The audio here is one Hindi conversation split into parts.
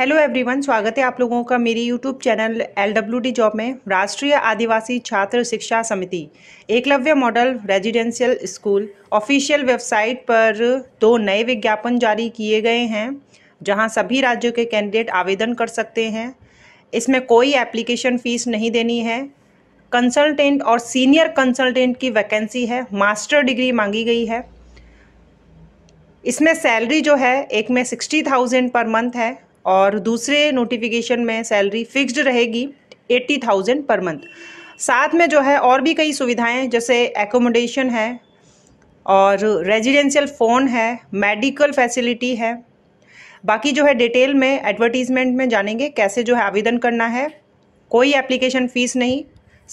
हेलो एवरीवन स्वागत है आप लोगों का मेरी यूट्यूब चैनल डी जॉब में राष्ट्रीय आदिवासी छात्र शिक्षा समिति Eklavya model residential school official website पर दो नए विज्ञापन जारी किए गए हैं जहां सभी राज्यों के कैंडिडेट आवेदन कर सकते हैं इसमें कोई एप्लीकेशन फ़ीस नहीं देनी है कंसल्टेंट और सीनियर कंसल्टेंट की वैकेंसी है मास्टर डिग्री मांगी गई है इसमें सैलरी जो है एक में सिक्सटी थाउजेंड पर मंथ है और दूसरे नोटिफिकेशन में सैलरी फिक्स्ड रहेगी एट्टी थाउजेंड पर मंथ साथ में जो है और भी कई सुविधाएं जैसे एकोमोडेशन है और रेजिडेंशियल फ़ोन है मेडिकल फैसिलिटी है बाकी जो है डिटेल में एडवर्टीज़मेंट में जानेंगे कैसे जो है आवेदन करना है कोई एप्लीकेशन फ़ीस नहीं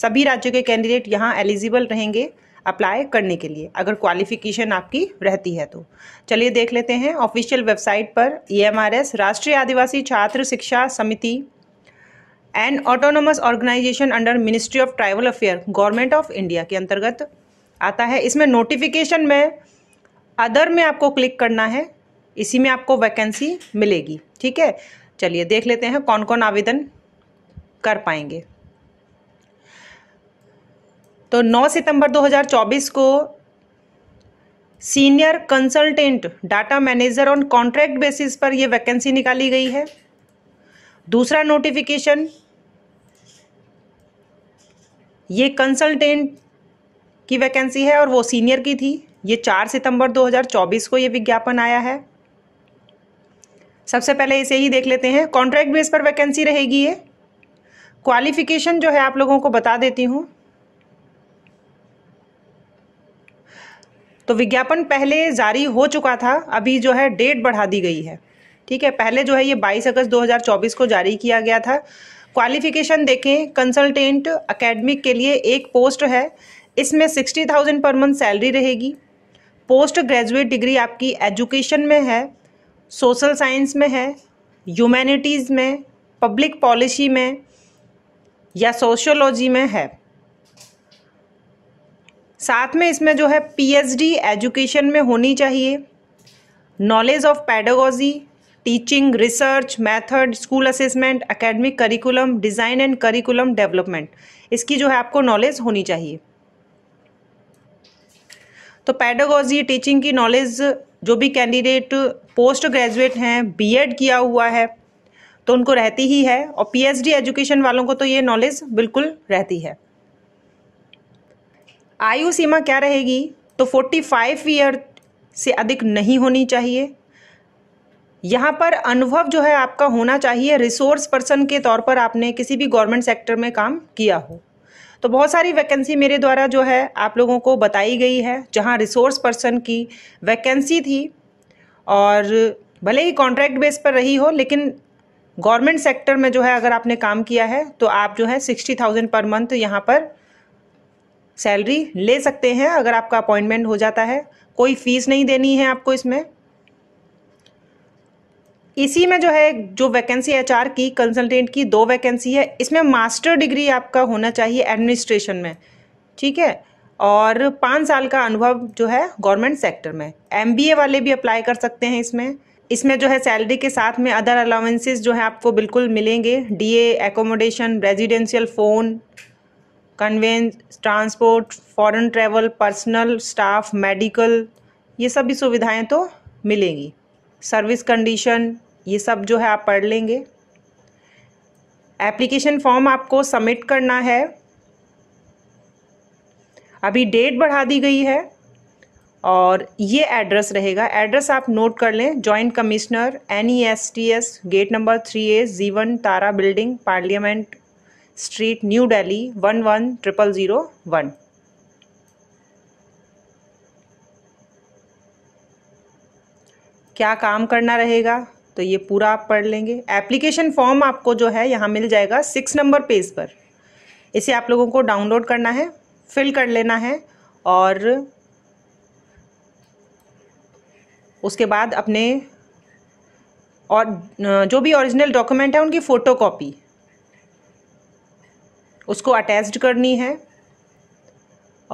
सभी राज्यों के कैंडिडेट यहाँ एलिजिबल रहेंगे अप्लाई करने के लिए अगर क्वालिफिकेशन आपकी रहती है तो चलिए देख लेते हैं ऑफिशियल वेबसाइट पर ईएमआरएस e राष्ट्रीय आदिवासी छात्र शिक्षा समिति and autonomous organisation under ministry of tribal affair government of India के अंतर्गत आता है इसमें नोटिफिकेशन में अदर में आपको क्लिक करना है इसी में आपको वैकेंसी मिलेगी ठीक है चलिए देख लेते हैं कौन कौन आवेदन कर पाएंगे तो 9 सितंबर 2024 को senior consultant data manager on contract basis पर यह वैकेंसी निकाली गई है दूसरा नोटिफिकेशन ये कंसल्टेंट की वैकेंसी है और वो सीनियर की थी ये चार सितंबर 2024 को ये विज्ञापन आया है सबसे पहले इसे ही देख लेते हैं कॉन्ट्रैक्ट बेस पर वैकेंसी रहेगी ये क्वालिफिकेशन जो है आप लोगों को बता देती हूँ तो विज्ञापन पहले जारी हो चुका था अभी जो है डेट बढ़ा दी गई है ठीक है पहले जो है ये 22 अगस्त 2024 को जारी किया गया था क्वालिफिकेशन देखें कंसल्टेंट अकेडमिक के लिए एक पोस्ट है इसमें सिक्सटी थाउजेंड पर मंथ सैलरी रहेगी पोस्ट ग्रेजुएट डिग्री आपकी एजुकेशन में है सोशल साइंस में है ह्यूमैनिटीज़ में पब्लिक पॉलिसी में या सोशियोलॉजी में है साथ में इसमें जो है पीएचडी एजुकेशन में होनी चाहिए knowledge of pedagogy teaching research method school assessment academic curriculum design and curriculum development इसकी जो है आपको नॉलेज होनी चाहिए तो पैडागोजी टीचिंग की नॉलेज जो भी कैंडिडेट पोस्ट ग्रेजुएट हैं बीएड किया हुआ है तो उनको रहती ही है और पीएचडी एजुकेशन वालों को तो ये नॉलेज बिल्कुल रहती है आयु सीमा क्या रहेगी तो 45 ईयर से अधिक नहीं होनी चाहिए यहाँ पर अनुभव जो है आपका होना चाहिए रिसोर्स पर्सन के तौर पर आपने किसी भी गवर्नमेंट सेक्टर में काम किया हो तो बहुत सारी वैकेंसी मेरे द्वारा जो है आप लोगों को बताई गई है जहाँ रिसोर्स पर्सन की वैकेंसी थी और भले ही कॉन्ट्रैक्ट बेस पर रही हो लेकिन गवर्नमेंट सेक्टर में जो है अगर आपने काम किया है तो आप जो है सिक्सटी थाउजेंड पर मंथ यहाँ पर सैलरी ले सकते हैं अगर आपका अपॉइंटमेंट हो जाता है कोई फीस नहीं देनी है आपको इसमें इसी में जो है जो वैकेंसी आर की कंसल्टेंट की दो वैकेंसी है इसमें मास्टर डिग्री आपका होना चाहिए एडमिनिस्ट्रेशन में ठीक है और पाँच साल का अनुभव जो है गवर्नमेंट सेक्टर में एम वाले भी अप्लाई कर सकते हैं इसमें इसमें जो है सैलरी के साथ में अदर अलाउंसेस जो है आपको बिल्कुल मिलेंगे the accommodation residential phone conveyance transport foreign travel personal staff medical ये सब भी सुविधाएं तो मिलेंगी सर्विस कंडीशन ये सब जो है आप पढ़ लेंगे एप्लीकेशन फॉर्म आपको सबमिट करना है अभी डेट बढ़ा दी गई है और ये एड्रेस रहेगा एड्रेस आप नोट कर लें joint commissioner N E S T S gate number three A Jeevan Tara building parliament street new Delhi one one triple zero one क्या काम करना रहेगा तो ये पूरा आप पढ़ लेंगे एप्लीकेशन फॉर्म आपको जो है यहाँ मिल जाएगा सिक्स नंबर पेज पर इसे आप लोगों को डाउनलोड करना है फिल कर लेना है और उसके बाद अपने और जो भी ओरिजिनल डॉक्यूमेंट है उनकी फ़ोटो कॉपी उसको अटैच्ड करनी है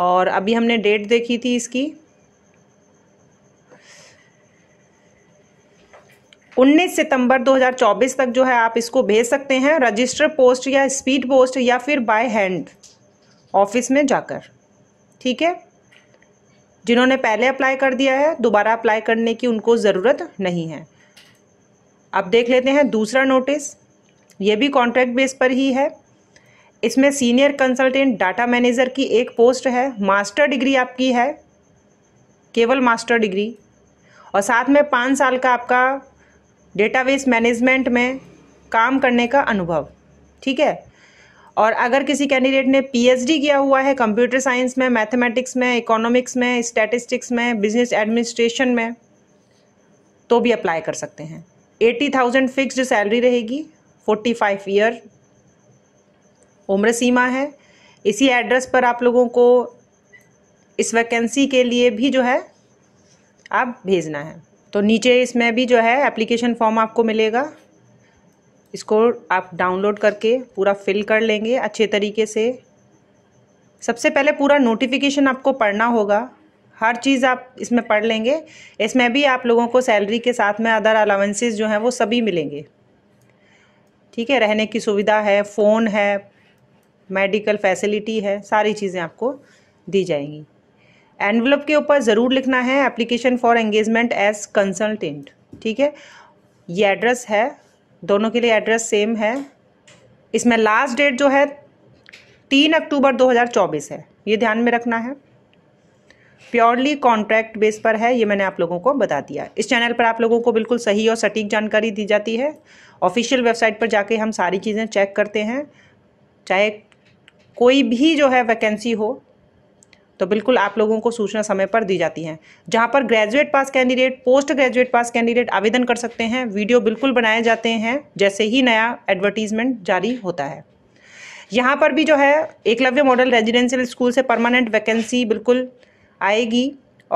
और अभी हमने डेट देखी थी इसकी उन्नीस सितंबर 2024 तक जो है आप इसको भेज सकते हैं रजिस्टर पोस्ट या स्पीड पोस्ट या फिर बाय हैंड ऑफिस में जाकर ठीक है जिन्होंने पहले अप्लाई कर दिया है दोबारा अप्लाई करने की उनको ज़रूरत नहीं है अब देख लेते हैं दूसरा नोटिस ये भी कॉन्ट्रैक्ट बेस पर ही है इसमें सीनियर कंसल्टेंट डाटा मैनेजर की एक पोस्ट है मास्टर डिग्री आपकी है केवल मास्टर डिग्री और साथ में पाँच साल का आपका डेटाबेस मैनेजमेंट में काम करने का अनुभव ठीक है और अगर किसी कैंडिडेट ने पीएचडी किया हुआ है कंप्यूटर साइंस में मैथमेटिक्स में इकोनॉमिक्स में स्टैटिस्टिक्स में बिजनेस एडमिनिस्ट्रेशन में तो भी अप्लाई कर सकते हैं एटी थाउजेंड फिक्स्ड सैलरी रहेगी फोर्टी फाइव ईयर उम्र सीमा है इसी एड्रेस पर आप लोगों को इस वैकेंसी के लिए भी जो है आप भेजना है तो नीचे इसमें भी जो है एप्लीकेशन फॉर्म आपको मिलेगा इसको आप डाउनलोड करके पूरा फिल कर लेंगे अच्छे तरीके से सबसे पहले पूरा नोटिफिकेशन आपको पढ़ना होगा हर चीज़ आप इसमें पढ़ लेंगे इसमें भी आप लोगों को सैलरी के साथ में अदर अलावेंसेज जो हैं वो सभी मिलेंगे ठीक है रहने की सुविधा है फ़ोन है मेडिकल फैसिलिटी है सारी चीज़ें आपको दी जाएंगी एनवलप के ऊपर ज़रूर लिखना है application for engagement as consultant ठीक है ये एड्रेस है दोनों के लिए एड्रेस सेम है इसमें लास्ट डेट जो है तीन अक्टूबर 2024 है ये ध्यान में रखना है प्योरली कॉन्ट्रैक्ट बेस पर है ये मैंने आप लोगों को बता दिया इस चैनल पर आप लोगों को बिल्कुल सही और सटीक जानकारी दी जाती है ऑफिशियल वेबसाइट पर जाके हम सारी चीज़ें चेक करते हैं चाहे कोई भी जो है वैकेंसी हो तो बिल्कुल आप लोगों को सूचना समय पर दी जाती है जहाँ पर graduate pass candidate post graduate pass candidate आवेदन कर सकते हैं वीडियो बिल्कुल बनाए जाते हैं जैसे ही नया एडवर्टीजमेंट जारी होता है यहाँ पर भी जो है एकलव्य मॉडल रेजिडेंशियल स्कूल से परमानेंट वैकेंसी बिल्कुल आएगी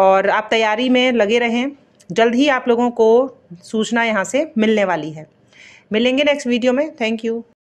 और आप तैयारी में लगे रहें जल्द ही आप लोगों को सूचना यहाँ से मिलने वाली है मिलेंगे नेक्स्ट वीडियो में थैंक यू